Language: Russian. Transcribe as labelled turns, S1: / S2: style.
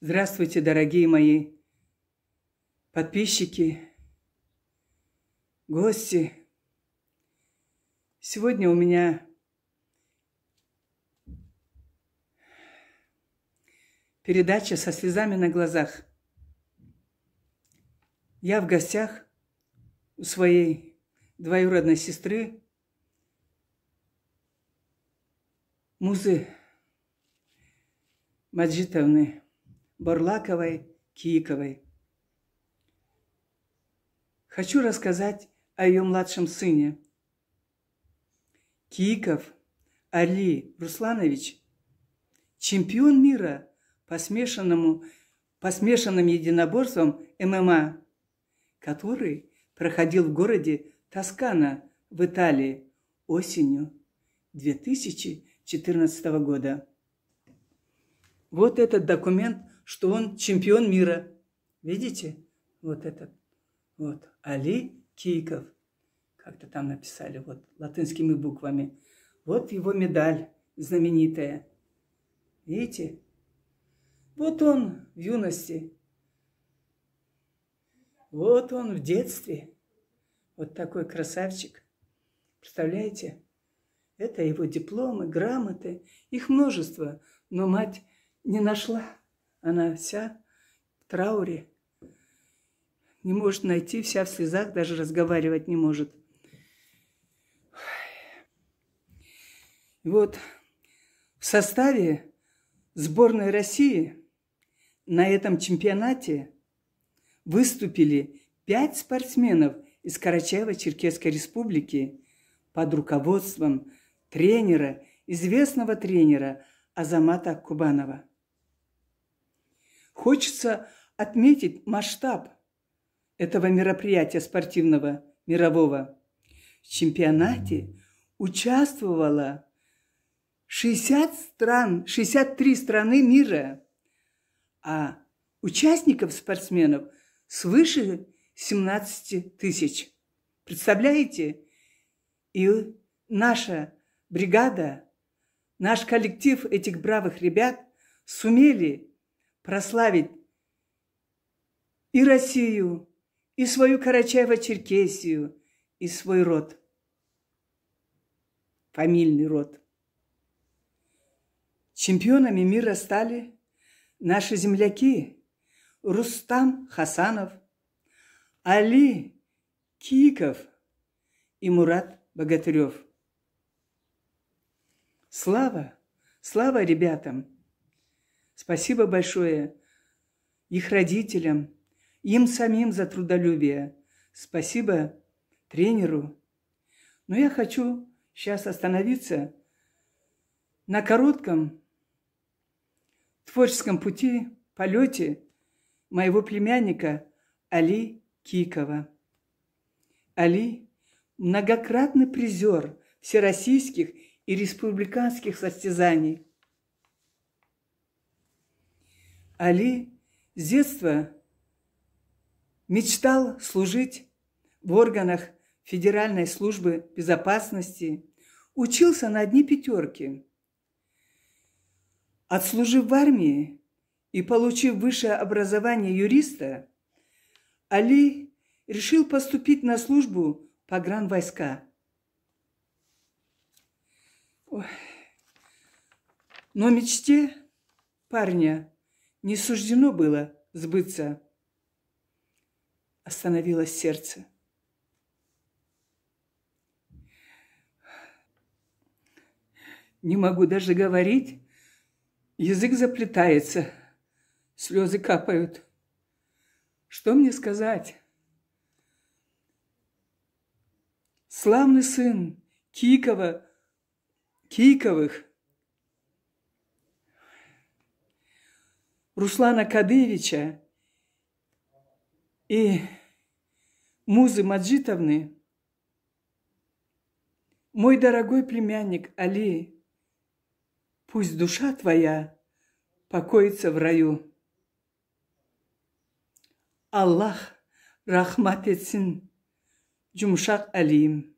S1: Здравствуйте, дорогие мои подписчики, гости. Сегодня у меня передача со слезами на глазах. Я в гостях у своей двоюродной сестры, музы Маджитовны. Барлаковой, Кииковой. Хочу рассказать о ее младшем сыне. Кииков Али Русланович – чемпион мира по, смешанному, по смешанным единоборствам ММА, который проходил в городе Тоскана в Италии осенью 2014 года. Вот этот документ что он чемпион мира. Видите? Вот этот. Вот. Али Кийков. Как-то там написали вот латинскими буквами. Вот его медаль знаменитая. Видите? Вот он в юности. Вот он в детстве. Вот такой красавчик. Представляете? Это его дипломы, грамоты. Их множество. Но мать не нашла. Она вся в трауре, не может найти, вся в слезах, даже разговаривать не может. И вот в составе сборной России на этом чемпионате выступили пять спортсменов из Карачаево-Черкесской республики под руководством тренера, известного тренера Азамата Кубанова. Хочется отметить масштаб этого мероприятия спортивного мирового. В чемпионате участвовало 60 стран, 63 страны мира, а участников спортсменов свыше 17 тысяч. Представляете? И наша бригада, наш коллектив этих бравых ребят сумели прославить и Россию, и свою Карачаево-Черкесию, и свой род, фамильный род. Чемпионами мира стали наши земляки Рустам Хасанов, Али Киков и Мурат Богатырев. Слава, слава ребятам! Спасибо большое их родителям, им самим за трудолюбие. Спасибо тренеру. Но я хочу сейчас остановиться на коротком творческом пути, полете моего племянника Али Кикова. Али – многократный призер всероссийских и республиканских состязаний – Али с детства мечтал служить в органах Федеральной службы безопасности, учился на одни пятерки. Отслужив в армии и получив высшее образование юриста, Али решил поступить на службу по погранвойска. войска. Но мечте парня не суждено было сбыться. Остановилось сердце. Не могу даже говорить. Язык заплетается. Слезы капают. Что мне сказать? Славный сын Кикова, Киковых – Руслана Кадыевича и Музы Маджитовны, мой дорогой племянник Али, пусть душа твоя покоится в раю. Аллах рахмат этсин, Джумшак Алим.